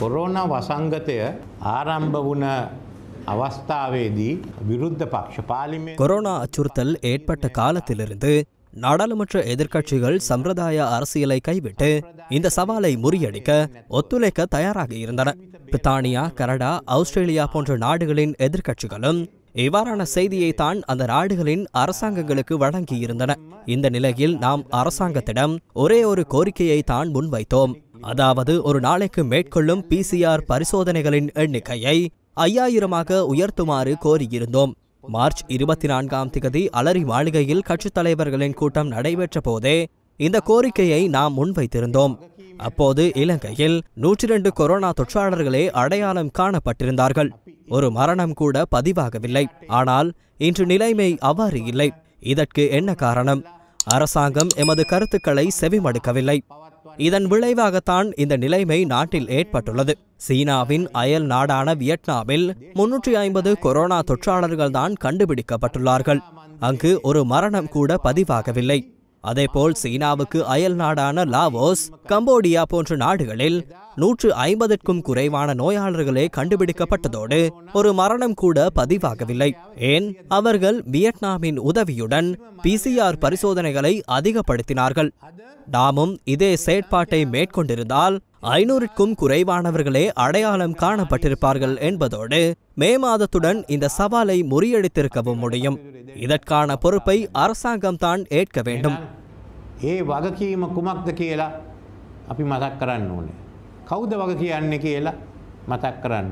corona වසංගතය ආරම්භ වුණ අවස්ථාවේදී විරුද්ධ පක්ෂ පාලිමේ කොරෝනා අචුර්තල් ஏற்பட்ட காலத்திலிருந்து நாடாளுமன்ற எதிர்க்கட்சிகள் சம்பிரதாய அரசியலை கைவிட்டு இந்த சவாலை முறியடிக்க ஒத்துழைக்க தயாராக இருந்தன பிரித்தானியா கனடா ஆஸ்திரேலியா போன்ற நாடுகளின் எதிர்க்கட்சிகளும் இவ்வாறான செய்தியை தான் அந்த நாடுகளின் அரசாங்கங்களுக்கு வழங்கியிருந்தன இந்த நிலையில் நாம் அரசாங்கத்திடம் ஒரே ஒரு கோரிக்கையை தான் முன்வைத்தோம் அதாவது ஒரு நாளைக்கு மேற்கொள்ளும் பிசிஆர் பரிசோதனைகளின் எண்ணிக்கையை ஐயாயிரமாக உயர்த்துமாறு கோரியிருந்தோம் மார்ச் இருபத்தி நான்காம் திகதி அலரி மாளிகையில் கட்சித் தலைவர்களின் கூட்டம் நடைபெற்ற போதே இந்த கோரிக்கையை நாம் முன்வைத்திருந்தோம் அப்போது இலங்கையில் நூற்றி ரெண்டு கொரோனா தொற்றாளர்களே அடையாளம் காணப்பட்டிருந்தார்கள் ஒரு மரணம் கூட பதிவாகவில்லை ஆனால் இன்று நிலைமை அவ்வாறு இல்லை இதற்கு என்ன காரணம் அரசாங்கம் எமது கருத்துக்களை செவிமடுக்கவில்லை இதன் விளைவாகத்தான் இந்த நிலைமை நாட்டில் ஏற்பட்டுள்ளது சீனாவின் அயல் நாடான வியட்நாமில் முன்னூற்றி ஐம்பது கொரோனா தொற்றாளர்கள் தான் கண்டுபிடிக்கப்பட்டுள்ளார்கள் அங்கு ஒரு மரணம் கூட பதிவாகவில்லை அதேபோல் சீனாவுக்கு அயல் நாடான லாவோஸ் கம்போடியா போன்ற நாடுகளில் நூற்று ஐம்பதற்கும் குறைவான நோயாளர்களே கண்டுபிடிக்கப்பட்டதோடு ஒரு மரணம் கூட பதிவாகவில்லை ஏன் அவர்கள் வியட்நாமின் உதவியுடன் பிசிஆர் பரிசோதனைகளை அதிகப்படுத்தினார்கள் நாமும் இதே செயற்பாட்டை மேற்கொண்டிருந்தால் ஐநூறுக்கும் குறைவானவர்களே அடையாளம் காணப்பட்டிருப்பார்கள் என்பதோடு மே மாதத்துடன் இந்த சவாலை முறியடித்திருக்கவும் முடியும் இதற்கான பொறுப்பை அரசாங்கம் தான் ஏற்க வேண்டும் ஏ வகக்கீம குமக்த கேலா அப்படி மதக்கரான்னு கௌத வகக்கியான்னு கேலா மதக்கரான்னு